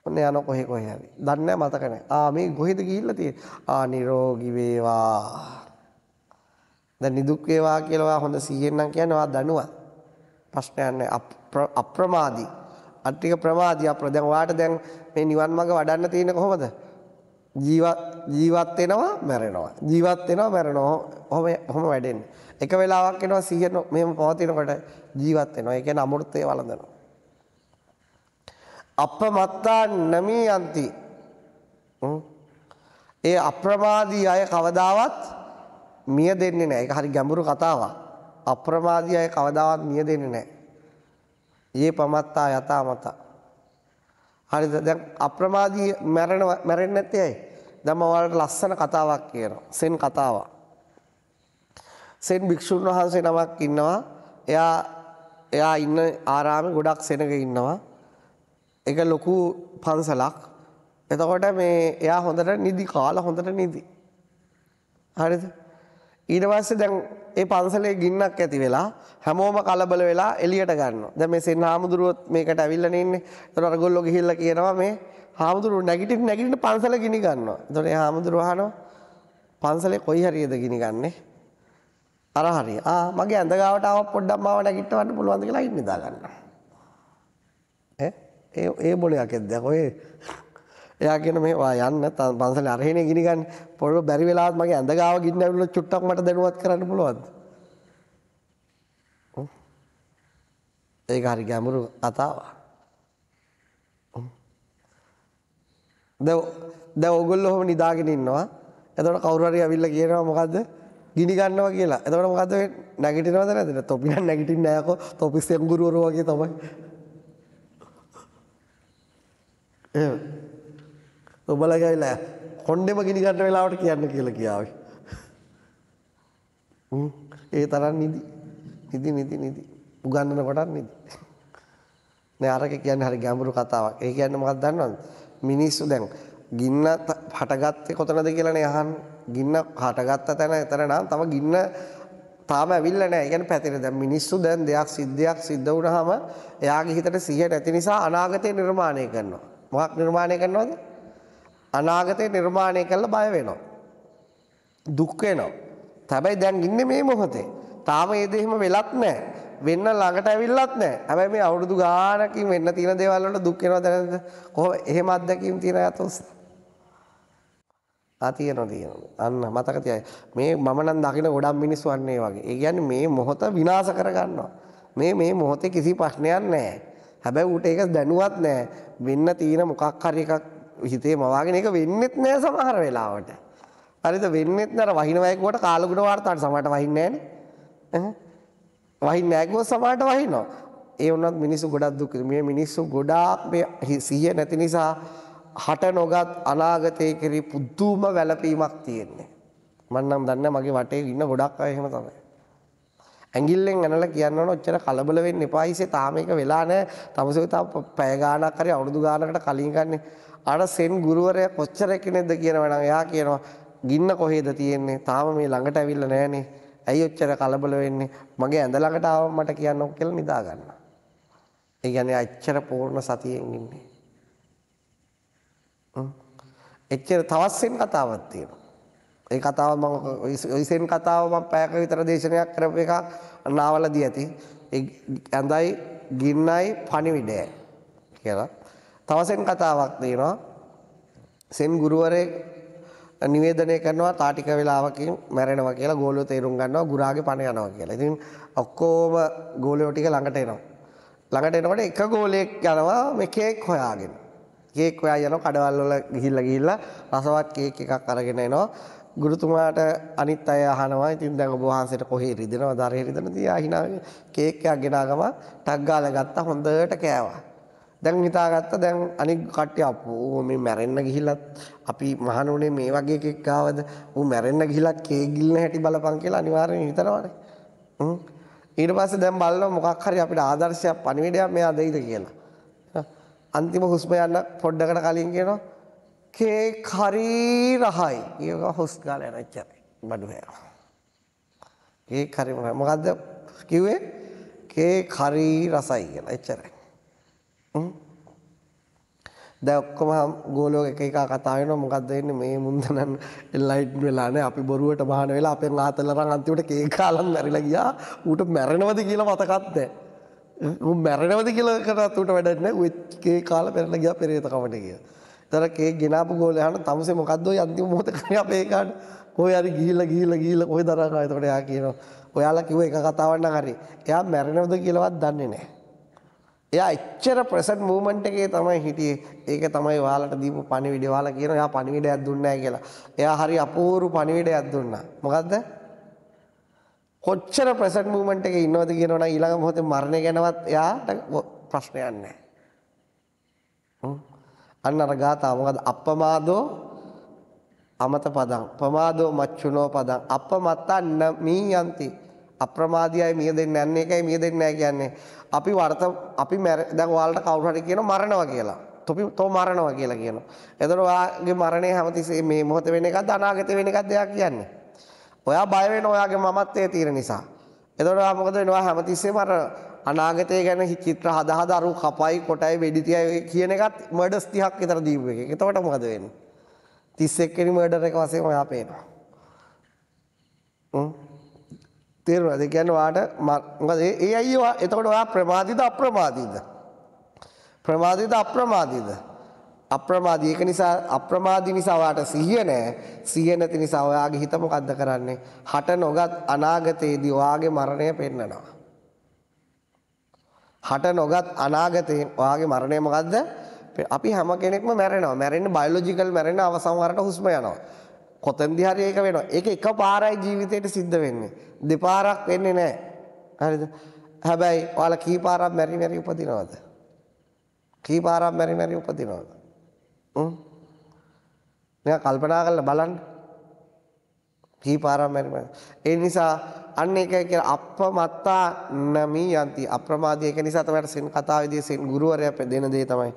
ඔන්න යන කොහෙ කොහේ හරි. දන්නේ නැහැ මතක නැහැ. ආ මේ කොහෙද ගිහිල්ලා තියෙන්නේ? ආ නිරෝගී වේවා. දැන් නිදුක් වේවා කියලා හොඳ සිහියෙන් නම් කියන්නේ ඔයා දනුවා. ප්‍රශ්නයක් නැහැ. අප්‍රමාදී. අට්ටික ප්‍රමාදී අප්‍ර දැන් ඔයාට දැන් මේ නිවන් මඟ වඩන්න තියෙන්නේ කොහොමද? ජීවත් වෙනවා මැරෙනවා. ජීවත් වෙනවා මැරෙනවා. ඔහොම ඔහොම වැඩෙන්නේ. එක වෙලාවක් එනවා සිහිය මෙහෙම පවතිනකොට ජීවත් වෙනවා. ඒ කියන්නේ අමෘතය වළඳනවා. අපමත්තා නමී යන්ති. ඒ අප්‍රමාදී අය කවදාවත් මිය දෙන්නේ නැහැ. ඒක හරි ගැඹුරු කතාවක්. අප්‍රමාදී අය කවදාවත් මිය දෙන්නේ නැහැ. යේ පමත්තා යතා මතා. හරිද? දැන් අප්‍රමාදී මැරෙන මැරෙන්නේ නැත්තේ ඇයි? දැන් මම ඔයාලට ලස්සන කතාවක් කියනවා. සෙන් කතාවක්. සෙන් භික්ෂුන් වහන්සේ නමක් ඉන්නවා. එයා එයා ඉන්න ආරාමේ ගොඩක් සෙනග ඉන්නවා. ඒක ලොකු පන්සලක්. එතකොට මේ එයා හොඳට නිදි කාලා හොඳට නිදි. හරිද? ඊට පස්සේ දැන් ඒ පන්සලේ ගින්නක් ඇති වෙලා හැමෝම කලබල වෙලා එළියට ගන්නවා. දැන් මේ සෙන් හාමුදුරුවොත් මේකට ඇවිල්ලා ඉන්නේ. ඒතර අරගොල්ලෝ ගිහිල්ලා කියනවා මේ හාමුදුරුවෝ නැගිටින් නැගිටින් පන්සල ගිනි ගන්නවා. ඒතර ඒ හාමුදුරුවෝ අහනවා පන්සලේ කොයි හරියද ගිනි ගන්නේ? අර හරිය. ආ මගේ ඇඳ ගාවට ආව පොඩ්ඩක් මාව නැගිටවන්න පුළුවන්ද කියලා ඉන්න දා ගන්නවා. ඈ ඒ ඒ මොලයක් එක්ද ඔය එයා කියන මේ වා යන්න පන්සලේ අරහිනේ ගිනි ගන්න පොළොව බැරි වෙලාවත් මගේ ඇඳ ගාව ගින්න ඇවිල්ලා චුට්ටක් මට දැනුවත් කරන්න පුළුවන්ද? ඒක හරි ගැඹුරු කතාවක්. දැන් දැන් ඕගොල්ලෝ ඔහොම නිදාගෙන ඉන්නවා. එතකොට කවුරු හරි ඇවිල්ලා කියනවා මොකද්ද? ගිනි ගන්නවා කියලා. එතකොට මොකද්ද නැගිටිනවද නැද්ද? තොපි නම් නැගිටින්නේ නැයකෝ. තොපි සෙන්ගුරුවරු වගේ තමයි. එහෙම ඔබලගයිලා කොන්්ඩෙම ගිනිගන්න වෙලාවට කියන්න කියල කියාව. ඒ තරන් නිදි නිදි නිති නිදි උගන්නන කොටත් නිදි. නෑරක කියන්න හරි ගැඹුරු කතාවක් ඒ කියන්න මත් දන්නවන් මිනිස්සු දැන් ගින්න හටගත්තය කොතනද කියලන යහන් ගින්න හටගත්ත තැන එතර නම් තම ගින්න තාම ඇවිල්ල නෑ ගැන පැතිර දැ මිනිස්සු දැන් දෙයක් සිද්ධයක් සිද්ධ වුණහම එයාගේ හිතට සිහට ඇති නිසා අනාගතය නිර්මාණය කරනවා. මොක් නිර්මාණය කරනවාද අනාගතේ නිර්මාණය කරලා බය වෙනවා. දුක් වෙනවා. හැබැයි දැන් ඉන්නේ මේ මොහොතේ. තාම ඒ දෙහිම වෙලත් නැහැ. වෙන්න ළඟට ඇවිල්ලත් නැහැ. හැබැයි මේ අවුරුදු ගානකින් වෙන්න තියෙන දේවල් වලට දුක් වෙනවද නැද්ද? කොහොම එහෙම අත්දැකීම් තියෙන අතොස්. ආ තියෙනවා තියෙනවා. අන්න මතක තියාගන්න. මේ මම නම් දකින ගොඩක් මිනිස්සු අන්නේ වගේ. ඒ කියන්නේ මේ මොහොත විනාශ කරගන්නවා. මේ මේ මොහොතේ කිසි ප්‍රශ්නයක් නැහැ. හැබැයි ඌට ඒක දැනුවත් නැහැ. වෙන්න තියෙන මොකක් හරි එකක් හිතේ මවාගෙන එක වෙන්නෙත් නෑ සමහර වෙලාවට. හරිද වෙන්නෙත් නෑ වහින වයකුවට කාලගුණ වර්තාට සමහරට වහින්නේ නෑනේ. වහින්නේ නෑ කිව්වොත් සමහරට වහිනවා. ඒ වුණත් මිනිස්සු ගොඩක් දුක් මේ මිනිස්සු ගොඩාක් මේ සිහිය නැති නිසා හට නොගත් අනාගතයේ කෙරෙහි පුදුම වැළපීමක් තියෙන්නේ. මම නම් දන්නේ මගේ වටේ ඉන්න ගොඩක් අය එහෙම තමයි. ඇඟිල්ලෙන් ඇනලා කියන්න ඕන ඔච්චර කලබල වෙන්න එපා. ඊසේ තාම ඒක වෙලා නැහැ. තමසෙ තා පැය ගාණක් හරි අවුරුදු ගාණකට කලින් ගන්නේ අර සෙන් ගුරුවරයා කොච්චර කෙනෙක්ද කියනවනම් එයා කියනවා ගින්න කොහෙද තියෙන්නේ? තාම මේ ළඟට ඇවිල්ලා නැහනේ. ඇයි ඔච්චර කලබල වෙන්නේ? මගේ ඇඳ ළඟට ආවම මට කියන්නකො කියලා නිදා ගන්නවා. ඒ කියන්නේ අච්චර පූර්ණ සතියෙන් ඉන්නේ. එච්චර තවත් සෙන් කතාවක් තියෙනවා. ඒ කතාව මම ඔයිසෙන් කතාව මම පැයක විතර දේශනයක් කරපු එකක් නාවලදී ඇති. ඒ ඇඳයි ගින්නයි පණිවිඩයයි කියලා තවසෙන් කතාවක් තියෙනවා. සෙන් ගුරුවරයෙක් නිවේදනය කරනවා තා ටික වෙලාවකින් මැරෙනවා කියලා ගෝලයෝ තේරුම් ගන්නවා ගුරාගේ පණ යනවා කියලා. ඉතින් ඔක්කොම ගෝලයෝ ටික ළඟට එනවා. ළඟට එනකොට එක ගෝලයක් යනවා මේ කේක් හොයාගෙන. කේක් හොයා යනවා කඩවල් වල ගිහිල්ලා ගිහිල්ලා රසවත් කේක් එකක් අරගෙන එනවා. ගුරුතුමාට අනිත් අය අහනවා ඉතින් දැන් ඔබ වහන්සේට කොහේ රිදෙනවද? දරේ රිදෙනවද? ආ hina කේක් එකක් ගෙනා ගම ටක් ගාලා ගත්තා හොඳට කෑවා. දැන් හිතාගත්තා දැන් අනික් කට්ටිය අපෝ මේ මැරෙන්න ගිහිල්ලත් අපි මහනුනේ මේ වගේ එකෙක් ආවද ඌ මැරෙන්න ගිහිල්ලා කේක් ගිල්න හැටි බලපන් කියලා අනිවාර්යෙන් හිතනවානේ හ්ම් ඊට පස්සේ දැන් බලනවා මොකක් හරි අපිට ආදර්ශයක් පණිවිඩයක් මෙයා දෙයිද කියලා අන්තිම හුස්ම යන්න පොඩ්ඩකට කලින් කියනවා කේක් හරි රහයි ඒක හුස් ගාලා යන එච්චරයි බඩු හැරෙනවා කේක් හරි මොකද්ද කිව්වේ කේක් හරි රසයි කියලා එච්චරයි දැන් ඔක්කොම ගෝලෝ එක එක කතා වෙනවා මොකද්ද වෙන්නේ මේ මුන්දනන් ලයිට් වෙලා නැහැ අපි බොරුවට බහන වෙලා අපෙන් ආතලරන් අන්තිමට කේක් කාලන් මැරිලා ගියා ඌට මැරෙනවද කියලා මතකත් නැහැ ඌ මැරෙනවද කියලා කරත් ඌට වැඩක් නැහැ ඌ කේක් කාලා පෙරලා ගියා පෙරේත කවට ගියා තර කේක් ගෙනාපු ගෝලයා හන තමසේ මොකද්ද ඔය අන්තිම මොහොත කරේ අපේ කාට කොහේ හරි ගිහිල්ලා ගිහිල්ලා ගිහිල්ලා කොහෙ දරනවා එතකොට එයා කියනවා ඔයාලා කිව්ව එක කතාවක් නම් හරි එයා මැරෙනවද කියලාවත් දන්නේ නැහැ එයා එච්චර ප්‍රසන්ට් මූවමන්ට් එකේ තමයි හිටියේ. ඒක තමයි ඔයාලට දීපු පණිවිඩය. ඔයාලා කියන එයා පණිවිඩයක් දුන්නේ නැහැ කියලා. එයා හරි අපූර්ව පණිවිඩයක් දුන්නා. මොකද්ද? කොච්චර ප්‍රසන්ට් මූවමන්ට් එකේ ඉන්නවද කියනවනම් ඊළඟ මොහොතේ මරණය ගැනවත් එයාට ප්‍රශ්නයක් නැහැ. අන්න අර ගාතාව මොකද්ද? අප්පමාදෝ අමත පදං. ප්‍රමාදෝ මච්චුනෝ පදං. අප්පමත්තන්න මී යන්ති. අප්‍රමාදීයයි මිය දෙන්නේ නැන්නේ එකයි මිය දෙන්නේ නැහැ කියන්නේ අපි වර්ත අපි දැන් ඔයාලට කවුරු හරි කියන මරණවා කියලා. තොපි තෝ මරණවා කියලා කියනවා. එතකොට ඔයාගේ මරණය හැමතිස්සේ මේ මොහොත වෙන එකක්ද අනාගත වෙන එකක්ද එයා කියන්නේ. ඔයා බය වෙන ඔයාගේ මමත්වයේ තියෙන නිසා. එතකොට ඔයා මොකද වෙනවා හැමතිස්සෙම අර අනාගතය ගැන චිත්‍ර හදා හදා අරු කපයි කොටයි වෙඩි තියයි කියන එකත් මර්ඩර්ස් 30ක් විතර දීපු එකේ. එතකොට මොකද වෙන්නේ? 31 වෙනි මර්ඩර් එක වශයෙන් ඔයා පේනවා. හ්ම් තේරෙනවද? ඒ කියන්නේ වාට මොකද ඒ අයියෝ එතකොට ඔයා ප්‍රමාදීද අප්‍රමාදීද? ප්‍රමාදීද අප්‍රමාදීද? අප්‍රමාදී ඒක නිසා අප්‍රමාදී නිසා ඔයාට සිහිය නැහැ. සිහිය නැති නිසා ඔයාගේ හිත මොකද්ද කරන්නේ? හට නොගත් අනාගතයේදී ඔයාගේ මරණය පෙන්නනවා. හට නොගත් අනාගතයෙන් ඔයාගේ මරණය මොකද්ද? අපි හැම කෙනෙක්ම මැරෙනවා. මැරෙන්නේ බයොලොජිකල් මැරෙන අවසන් වරට හුස්ම යනවා. කොතනදි හරි ඒක වෙනවා. ඒක එකපාරයි ජීවිතේට සිද්ධ වෙන්නේ. දෙපාරක් වෙන්නේ නැහැ. හරිද? හැබැයි ඔයාලා කීපාරක් මෙරි මෙරි උපදිනවද? කීපාරක් මෙරි මෙරි උපදිනවද? හ්ම්. නිකන් කල්පනා කරලා බලන්න. කීපාරක් මෙරි මෙරි. ඒ නිසා අන්න ඒකයි කියලා අප්‍රමත්තා නමි යන්ති. අප්‍රමාදී ඒක නිසා තමයි සෙන් කතාවේදී සෙන් ගුරුවරයා දෙන දේ තමයි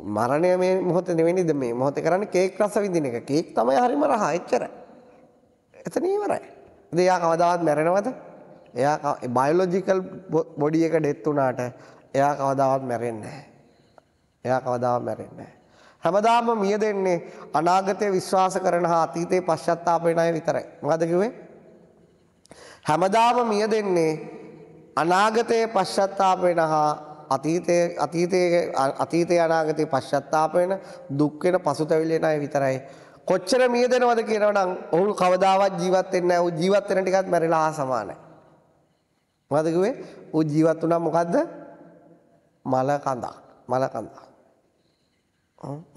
මරණය මේ මොහොතේ නෙවෙයිද මේ මොහොතේ කරන්නේ කේක් රස විඳින එක. කේක් තමයි හරිම රහ එච්චරයි. එතන ඉවරයි. ඉතින් එයා කවදාවත් මැරෙනවද? එයා බයෝලොජිකල් බොඩි එක ඩෙත් වුණාට එයා කවදාවත් මැරෙන්නේ නැහැ. එයා කවදාවත් මැරෙන්නේ නැහැ. හැමදාම මිය දෙන්නේ අනාගතය විශ්වාස කරන හා අතීතයේ පශ්චාත්තාප වෙන අය විතරයි. මොකද කිව්වේ? හැමදාම මිය දෙන්නේ අනාගතයේ පශ්චාත්තාප වෙන හා අතීතයේ අතීතයේ අතීතය අනාගතේ පශ්චත්තාප වෙන දුක් වෙන පසුතැවිලෙන අය විතරයි. කොච්චර මියදෙනවද කියනවනම් ඔහු කවදාවත් ජීවත් වෙන්නේ නැහැ. ඔහු ජීවත් වෙන ටිකත් මැරිලා හා සමානයි. මොකද කිව්වේ? ඔහු ජීවත් වුණා මොකද්ද? මල කඳක්. මල කඳක්.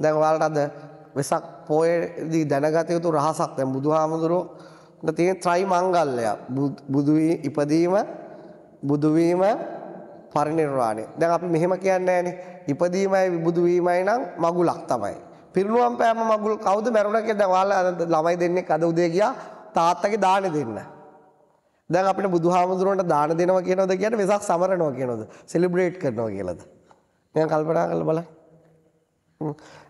දැන් ඔයාලට අද වෙසක් පොයේදී දැනගත යුතු රහසක් දැන් බුදුහාමුදුරුවෝ තියෙන ත්‍රි මංගල්‍යය. බුදු ඉපදීම, බුදු වීම, පරිනිර්වාණය. දැන් අපි මෙහෙම කියන්නේ නැහනේ. ඉපදීමයි විබුදු වීමයි නම් මගුලක් තමයි. පිරිනුවම් පෑම මගුල් කවුද මැරුණා කියලා ඔයාලා ළමයි දෙන්නෙක් අද උදේ ගියා තාත්තගේ දාන දෙන්න. දැන් අපිට බුදුහාමුදුරන්ට දාන දෙනවා කියනවද කියන්නේ වෙසක් සමරනවා කියනවද? සෙලිබ්‍රේට් කරනවා කියලාද? නිකන් කල්පනා කරලා බලන්න.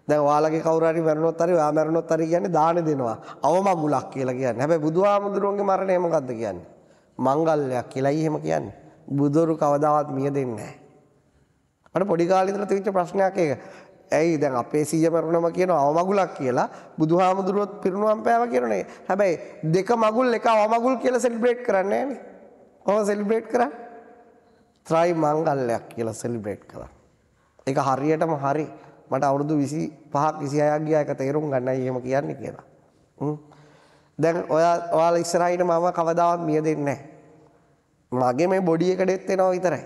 දැන් ඔයාලගේ කවුරු හරි මැරුණොත් හරි ඔයා මැරුණොත් හරි කියන්නේ දාන දෙනවා. අවමගුලක් කියලා කියන්නේ. හැබැයි බුදුහාමුදුරන්ගේ මරණය මොකද්ද කියන්නේ? මංගල්‍යයක් කියලායි එහෙම කියන්නේ. බුදුරු කවදාවත් මිය දෙන්නේ නැහැ. මට පොඩි කාලේ ඉඳලා තිබිච්ච ප්‍රශ්නයක් ඒක. ඇයි දැන් අපේ සීය මරුණම කියන අවමගුලක් කියලා බුදුහාමුදුරුවොත් පිරුණුවම් පෑව කියනනේ. හැබැයි දෙක මගුල් එක අවමගුල් කියලා සෙලිබ්‍රේට් කරන්නේ නැහනේ. කොහොම සෙලිබ්‍රේට් කරන්නේ? ත්‍රයි මංගල්‍යයක් කියලා සෙලිබ්‍රේට් කරා. ඒක හරියටම හරි. මට අවුරුදු 25ක් 26ක් ගියා ඒක තේරුම් ගන්නයි එහෙම කියන්නේ කියලා. දැන් ඔයා ඔයාලා ඉස්සරහින් මම කවදාවත් මිය දෙන්නේ නැහැ. මගේ මේ බොඩිය එක ඩෙත් වෙනවා විතරයි.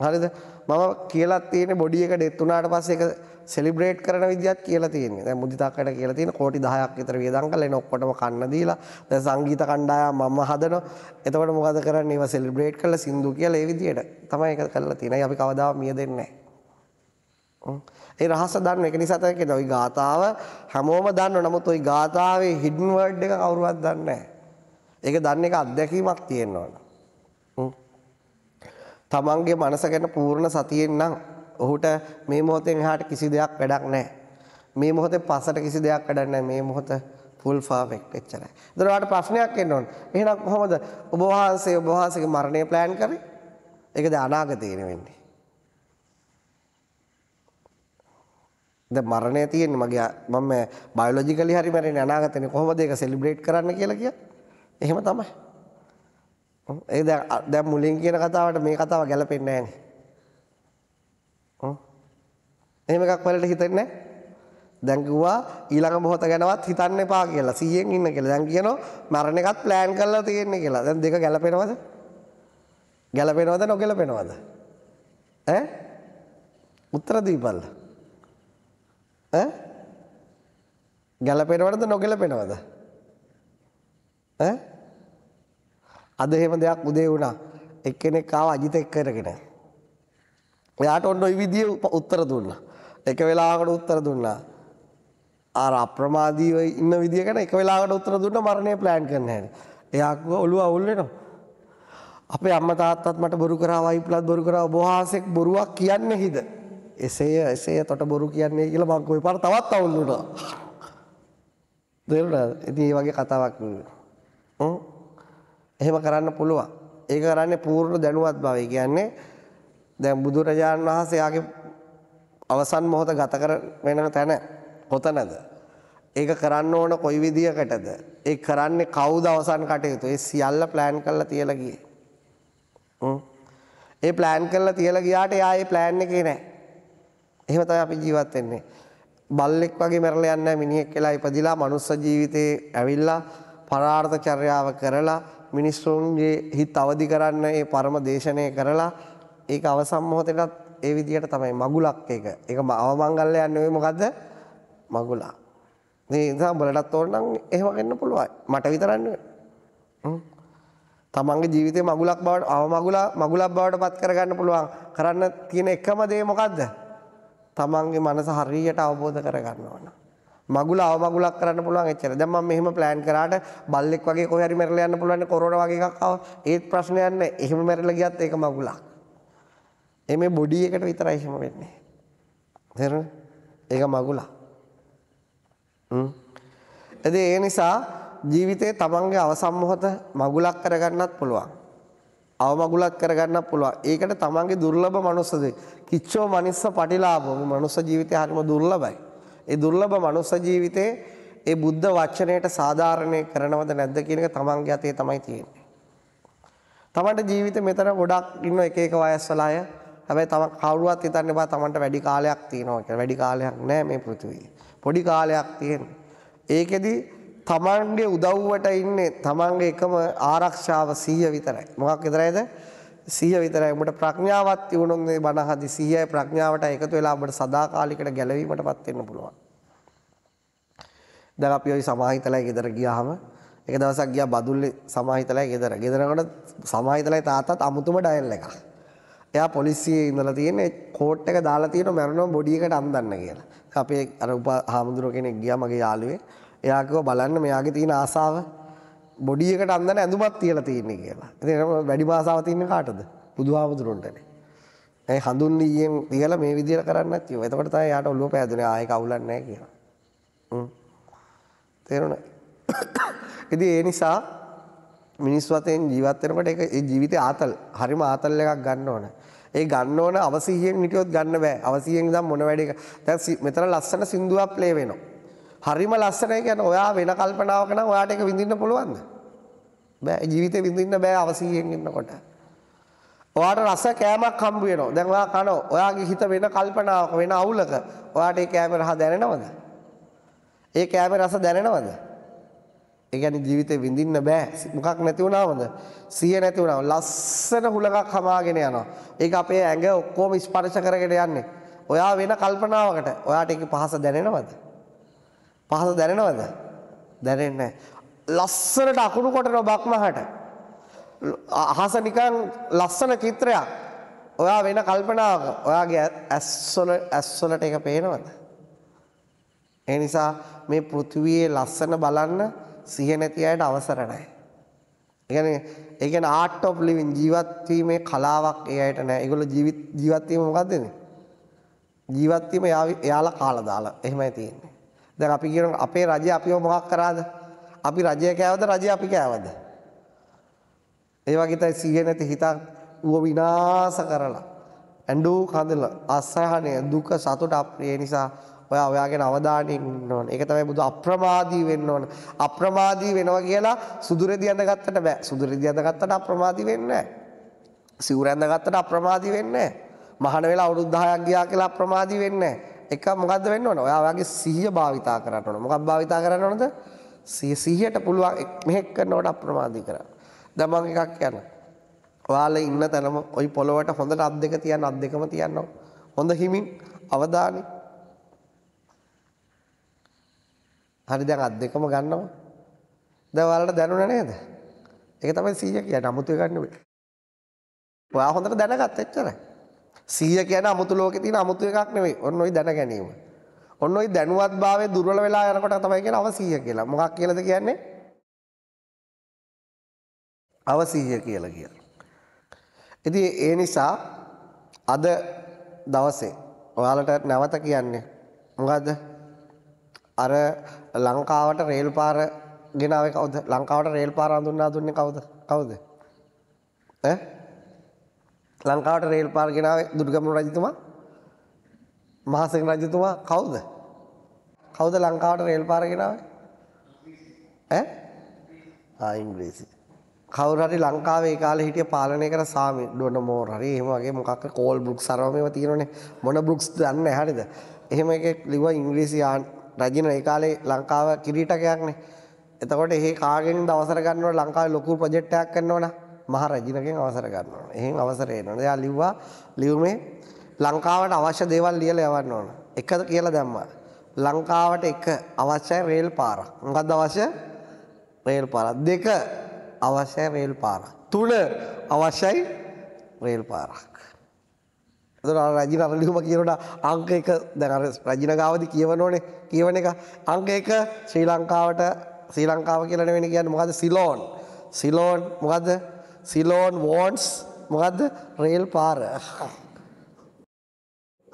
හරිද? මම කියලා තියෙන බොඩි එක ඩෙත් වුණාට පස්සේ ඒක සෙලිබ්‍රේට් කරන විදියක් කියලා තියෙන්නේ. දැන් මුදිතාක්කට කියලා තියෙන කෝටි 10ක් විතර වියදම් කරලා එන ඔක්කොටම කන්න දීලා දැන් සංගීත කණ්ඩායම් මම හදනවා. එතකොට මොකද කරන්නේ? ඒවා සෙලිබ්‍රේට් කරලා සින්දු කියලා ඒ විදියට තමයි ඒක කරලා තියෙන්නේ. අපි කවදාවත් මිය දෙන්නේ ඒ රහස දන්න එක නිසා තමයි කියනවා. ওই ගාතාව හැමෝම දන්නව. නමුත් ওই ගාතාවේ hidden word එක කවුරුවත් දන්නේ නැහැ. ඒක දන්න එක අත්දැකීමක් තියෙන්න ඕනේ. තමන්ගේ මනස ගැන පූර්ණ සතියෙන් නම් ඔහුට මේ මොහොතෙන් එහාට කිසි දෙයක් වැඩක් නැහැ. මේ මොහොතේ පස්සට කිසි දෙයක් වැඩක් නැහැ. මේ මොහොත ෆුල් පර්ෆෙක්ට් එච්චරයි. ඒතර ඔයාලට ප්‍රශ්නයක් එන්න ඕන. එහෙනම් කොහොමද ඔබ වහන්සේ ඔබ වහන්සේගේ මරණය plan කරේ? ඒකද අනාගතේනේ වෙන්නේ. දැන් මරණය තියෙන්නේ මගේ මම බයොලොජිකලි හරි මැරෙන්නේ අනාගතේනේ කොහොමද ඒක සෙලිබ්‍රේට් කරන්න කියලා කිය. එහෙම තමයි. ඒ දැන් දැන් මුලින් කියන කතාවට මේ කතාව ගැලපෙන්නේ නැහැ නේ. එහෙම එකක් වලට හිතෙන්නේ නැහැ. දැන් කිව්වා ඊළඟ මොහොත ගැනවත් හිතන්න එපා කියලා 100න් ඉන්න කියලා. දැන් කියනවා මරණ එකත් ප්ලෑන් කරලා තියෙන්නේ කියලා. දැන් දෙක ගැලපෙනවද? ගැලපෙනවද නොගැලපෙනවද? ඈ? උත්තර දීපල්ලා. ඈ ගැලපෙනවද නොගැලපෙනවද ඈ අද එහෙම දෙයක් උදේ වුණා. එක්කෙනෙක් ආව අජිත එක් කරගෙන. එයාට ඔන්න ওই විදිහේ උත්තර දුන්නා. එක වෙලාවකට උත්තර දුන්නා. අර අප්‍රමාදීව ඉන්න විදිහකට එක වෙලාවකට උත්තර දුන්නා මරණය ප්ලෑන් කරන්න හැටි. එයා කිව්ව ඔළුව අවුල් වෙනවා. අපේ අම්මා තාත්තත් මට බොරු කරා වයිප්ලත් බොරු කරා ඔබ වහන්සේක් බොරුවක් කියන්නේ හිද. එසේය එසේය තොට බොරු කියන්නේ කියලා මං කොයි පාර තවත් අවුල් වුණා. දෙල්ලා ඉතින් මේ වගේ කතාවක් නෙවෙයි. එහෙම කරන්න පුළුවන්. ඒක කරන්නේ පූර්ණ දැනුවත් භවය. කියන්නේ දැන් බුදුරජාණන් වහන්සේ යාගේ අවසන් මොහොත ගත කර වෙන තැන කොතනද? ඒක කරන්න ඕන කොයි විදියකටද? ඒ කරන්නේ කවුද අවසන් කටයුතු? ඒ සියල්ල plan කරලා තියලා ගියේ. ඒ plan කරලා තියලා ගියාට එයා ඒ plan එකේ නැහැ. එහෙම තමයි අපි ජීවත් වෙන්නේ. බල්ලෙක් වගේ මැරලා යන්නේ නැහැ මිනිහෙක් කියලා ඉපදිලා මනුස්ස ජීවිතේ ඇවිල්ලා පරාර්ථ චර්යාව කරලා මිනිස්සුන්ගේ හිත් අවදි කරන්න ඒ පරම දේශනය කරලා ඒක අවසන් මොහොතේටත් ඒ විදියට තමයි මගුලක් ඒක. ඒක අවමංගල්‍යයක් නෙවෙයි මොකද්ද? මගුලා. මේ නිසා උඹලටත් ඕන නම් එහෙම වෙන්න පුළුවන්. මට විතරක් නෙවෙයි. තමන්ගේ ජීවිතේ මගුලක් බවට අවමගුලා මගුලක් බවට පත් කරගන්න පුළුවන්. කරන්න තියෙන එකම දේ මොකද්ද? තමන්ගේ මනස හරියට අවබෝධ කරගන්න ඕන. මගුල අවමගුලක් කරන්න පුළුවන් එච්චර. දැන් මම මෙහෙම plan කරාට බල්ලෙක් වගේ කොහේ හරි මැරලා යන්න පුළුවන් කොරෝනා වගේ එකක් ආව. ඒත් ප්‍රශ්නයක් නැහැ. එහෙම මැරලා ගියත් ඒක මගුලක්. ඒ මේ බොඩි එකට විතරයි එහෙම වෙන්නේ. තේරෙනවද? ඒක මගුලක්. හ්ම්. ඒ නිසා ජීවිතේ තමන්ගේ අවසන් මොහොත මගුලක් කරගන්නත් පුළුවන්. අවමගුලක් කරගන්නත් පුළුවන්. ඒකට තමන්ගේ දුර්ලභ මනුස්සදේ කිච්චෝ මනිස්ස පටිලාභෝ මේ මනුස්ස ජීවිතය හරිම දුර්ලභයි. ඒ දුර්ලභ මනුස්ස ජීවිතේ ඒ බුද්ධ වචනයට සාධාරණේ කරනවද නැද්ද කියන එක තමන්ගේ අතේ තමයි තියෙන්නේ. තමන්ට ජීවිතේ මෙතන ගොඩක් ඉන්න එක එක වයස්වල අය හැබැයි තම කවුරුවත් හිතන්න එපා තමන්ට වැඩි කාලයක් තියෙනවා කියලා. වැඩි කාලයක් නෑ මේ පෘථිවියේ. පොඩි කාලයක් තියෙනවා. ඒකෙදි තමන්ගේ උදව්වට ඉන්නේ තමන්ගේ එකම ආරක්ෂාව 100 විතරයි. මොකක් විතරයිද? සිහිය විතරයි. උඹට ප්‍රඥාවක් තිබුණොත් මේ බණ හදි සිහියයි ප්‍රඥාවට එකතු වෙලා උඹට සදාකාලිකට ගැලවීමටපත් වෙන්න පුළුවන්. දැන් අපි ওই සමාහිතලයි ගෙදර ගියාම එක දවසක් ගියා බදුල්ලේ සමාහිතලයි ගෙදර. ගෙදරකට සමාහිතලයි තාත්තත් අමුතුම ඩයල් එකක්. එයා පොලිසියේ ඉඳලා තියෙන්නේ කෝට් එක දාලා තියෙන මරණ බොඩි එකට අන්දන්න කියලා. අපේ අර උපහාමුදුර කෙනෙක් ගියා මගේ යාළුවේ. එයා කිව්වා බලන්න මෙයාගේ තියෙන ආසාව බොඩියකට අන්දන ඇඳුමත් තියලා තියෙන්නේ කියලා. ඉතින් වැඩි භාෂාවක් තියෙන කාටද? බුදුහාමුදුරන්ටනේ. ඒ හඳුන් ඊයෙන් තියලා මේ විදියට කරන්නත් කිව්වා. එතකොට තමයි යාට ඔළුව පෑදුනේ ආයෙ කවුලක් නැහැ කියලා. හ්ම්. තේරුණා. ඉතින් ඒ නිසා මිනිස් වතෙන් ජීවත් වෙනකොට ඒක ඒ ජීවිතේ ආතල් හරිම ආතල් එකක් ගන්න ඕනේ. ඒ ගන්න ඕන අවසීයෙන් හිටියොත් ගන්න බෑ. අවසීයෙන් ඉඳන් මොන වැඩේ දැන් මෙතන ලස්සන සින්දුවක් ප්ලේ වෙනවා. හරිම ලස්සනයි කියන්නේ ඔයා වෙන කල්පනාවක නම් ඔයාට ඒක විඳින්න පුළුවන්ද? බෑ ජීවිතේ විඳින්න බෑ අවසියෙන් ඉන්නකොට. ඔයාට රස කෑමක් හම්බ වෙනවා. දැන් ඔයා කන ඔයාගේ හිත වෙන කල්පනාවක වෙන අවුලක ඔයාට ඒ කෑම රස දැනෙනවද? ඒ කෑම රස දැනෙනවද? ඒ කියන්නේ ජීවිතේ විඳින්න බෑ. මොකක් නැති වුණාමද? සිය නැති වුණාම ලස්සන හුලඟක් හමාගෙන යනවා. ඒක අපේ ඇඟ ඔක්කොම ස්පර්ශ කරගෙන යන්නේ. ඔයා වෙන කල්පනාවකට ඔයාට ඒක පහස දැනෙනවද? පහස දැනෙනවද? දැනෙන්නේ ලස්සනට අකුණු කොටන බක්මහට. අහස නිකන් ලස්සන චිත්‍රයක්. ඔයා වෙන කල්පනාවක ඔයාගේ ඇස්වල ඇස්වලට ඒක පේනවද? ඒ නිසා මේ පෘථිවියේ ලස්සන බලන්න සිහිය නැති අයට අවසර නැහැ. ඒ කියන්නේ ඒ කියන්නේ ආර්ට් ඔෆ් ලිවිං ජීවත් වීමේ කලාවක් ඒ අයට නැහැ. ඒගොල්ලෝ ජීවිත ජීවත් වීම මොකද්දනේ? ජීවත් වීම එයාලා කාලා දාලා. එහෙමයි තියෙන්නේ. දැන් අපි කියන අපේ රජය අපිව මොකක් කරාද? අපි රජය කෑවද රජය අපි කෑවද? ඒ වගේ තමයි සිහිය නැති හිතක් ඌව විනාශ කරලා ඇඬු කඳල අසහනය දුක සතුට අප්‍රිය නිසා ඔයා ඔයාගෙන අවධානයෙන් ඉන්න ඕන. ඒක තමයි බුදු අප්‍රමාදී වෙන්න ඕන. අප්‍රමාදී වෙනවා කියලා සුදුරෙදි අඳ ගත්තට බෑ. සුදුරෙදි අඳ ගත්තට අප්‍රමාදී වෙන්නේ නැහැ. සිවුර අඳ ගත්තට අප්‍රමාදී වෙන්නේ නැහැ. මහාන වෙලා අවුරුදු 10ක් ගියා කියලා අප්‍රමාදී වෙන්නේ නැහැ. එක මොකද්ද වෙන්න ඕන? ඔයා ඔයාගේ සිහිය භාවිතා කරන්න ඕන. මොකක් භාවිතා කරන්න ඕනද? සිහියට පුළුවන් මෙහෙක් කරනකොට අප්‍රමාදී කරන්න. දැන් මම එකක් යනවා. ඔයාලා ඉන්න තැනම ওই පොළොවට හොඳට අත් දෙක තියන්න අත් දෙකම තියන්න හොඳ හිමින් අවධානය. හරි දැන් අත් දෙකම ගන්නවා. දැන් ඔයාලට දැනුණා නේද? ඒක තමයි 100 කියන්නේ 아무තු එකක් නෙවෙයි. ඔයා හොඳට දැනගත්ත එච්චරයි. 100 කියන 아무තු ලෝකේ තියෙන 아무තු එකක් නෙවෙයි. ඔන්න ඔයි දැන ගැනීම. ඔන්න ඔයි දැනුවත්භාවයේ දුර්වල වෙලා යනකොට තමයි කියන අවසීය කියලා. මොකක් කියලාද කියන්නේ? අවසීය කියලා කියලා. ඉතින් ඒ නිසා අද දවසේ ඔයාලට නැවත කියන්නේ මොකද්ද? අර ලංකාවට රේල් පාර ගෙනාවේ කවුද? ලංකාවට රේල් පාර අඳුන්නා දුන්නේ කවුද? කවුද? ඈ ලංකාවට රේල් පාල් ගෙනාවේ දුටුගැමුණු රජතුමා මහසෙන් රජතුමා කවුද කවුද ලංකාවට රේල් පාර ගෙනාවේ ඈ ආ ඉංග්‍රීසි කවුරු හරි ලංකාවේ ඒ කාලේ හිටිය පාලනය කර සාමි ඩොන මෝර් හරි එහෙම වගේ මොකක් කෝල් බ්‍රුක්ස් අරව මේවා තියෙනවනේ මොන බ්‍රුක්ස් දන්නේ නැහැ හරිද එහෙම එකෙක් ලිව්වා ඉංග්‍රීසි රජින ඒ කාලේ ලංකාව කිරීටකයක්නේ එතකොට එහි කාගෙන් දවසර ගන්නවට ලංකාවේ ලොකු ප්‍රොජෙක්ට් එකක් කරනවනේ මහ රජිනගෙන් අවසර ගන්න ඕන. එහෙන් අවසර එන්න ඕන. එයා ලිව්වා ලියුමේ ලංකාවට අවශ්‍ය දේවල් ලියලා යවන්න ඕන. එක කියලා දැම්මා. ලංකාවට එක අවශ්‍ය රේල් පාරක්. මොකද්ද අවශ්‍ය? රේල් පාරක්. දෙක අවශ්‍ය රේල් පාරක්. තුන අවශ්‍යයි රේල් පාරක්. එතකොට රජින අර ලියුම කියනකොට අංක එක දැන් අර රජින ගාවදී කියවනෝනේ කියවන එක අංක එක ශ්‍රී ලංකාවට ශ්‍රී ලංකාව කියලා නෙවෙයි කියන්නේ මොකද්ද සිලෝන් සිලෝන් මොකද්ද සිලෝන් වෝන්ස් මොකක්ද රේල් පාර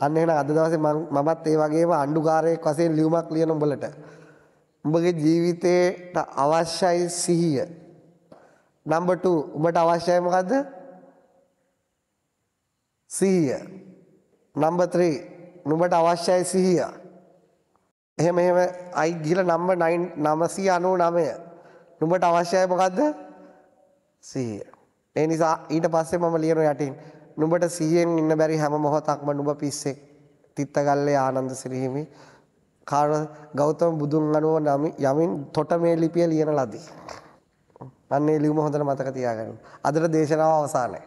අන්න එන අද දවසේ මමත් ඒ වගේම අණ්ඩුකාරයෙක් වශයෙන් ලියුමක් ලියන උඹලට උඹගේ ජීවිතේට අවශ්‍යයි සිහිය නම්බර් 2 උඹට අවශ්‍යයි මොකද්ද සිහිය නම්බර් 3 නුඹට අවශ්‍යයි සිහිය එහෙම එහෙම අයි ගිහලා නම්බර් 9 999 නුඹට අවශ්‍යයි මොකද්ද සිහිය ඒ නිසා ඊට පස්සේ මම ලියන යටින් නුඹට 100න් ඉන්න බැරි හැම මොහොතක්ම නුඹ පිස්සෙක්. තිත්තගල්ලේ ආනන්ද සිරිහිමි කාර ගෞතම බුදුන් අනුව නම් යමින් තොට මේ ලිපිය ලියන ලදී. අන්නේ ලියුම හොඳට මතක තියාගන්න. අදට දේශනාව අවසానයි.